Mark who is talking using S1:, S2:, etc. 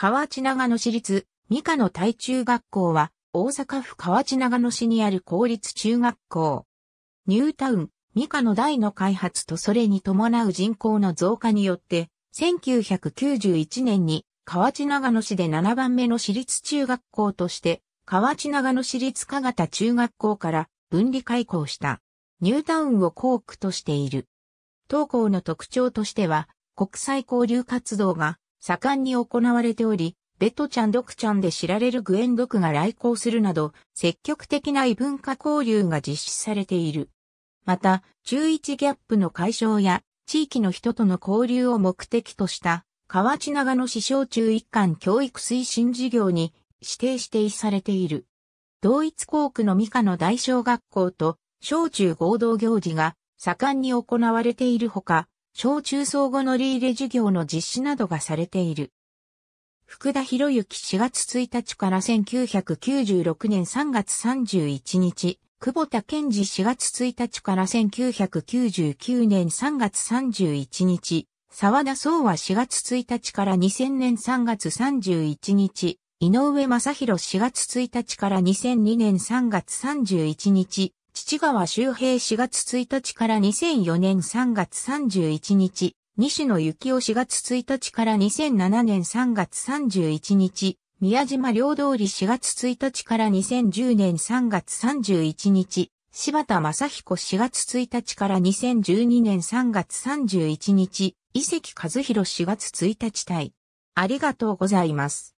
S1: 河内長野市立三河の対中学校は、大阪府河内長野市にある公立中学校。ニュータウン、三河の大の開発とそれに伴う人口の増加によって、1991年に河内長野市で7番目の市立中学校として、河内長野市立加賀田中学校から分離開校した。ニュータウンを校区としている。当校の特徴としては、国際交流活動が盛んに行われており、ベトちゃんドクちゃんで知られるグエンドクが来校するなど、積極的な異文化交流が実施されている。また、中一ギャップの解消や、地域の人との交流を目的とした、河内長野市小中一貫教育推進事業に指定指定されている。同一校区の三河の大小学校と小中合同行事が盛んに行われているほか、小中層後のリーレ授業の実施などがされている。福田博之4月1日から1996年3月31日、久保田健治4月1日から1999年3月31日、沢田総は4月1日から2000年3月31日、井上正宏4月1日から2002年3月31日、父川周平4月1日から2004年3月31日、西野幸雄4月1日から2007年3月31日、宮島両通り4月1日から2010年3月31日、柴田正彦4月1日から2012年3月31日、遺跡和弘4月1日対。ありがとうございます。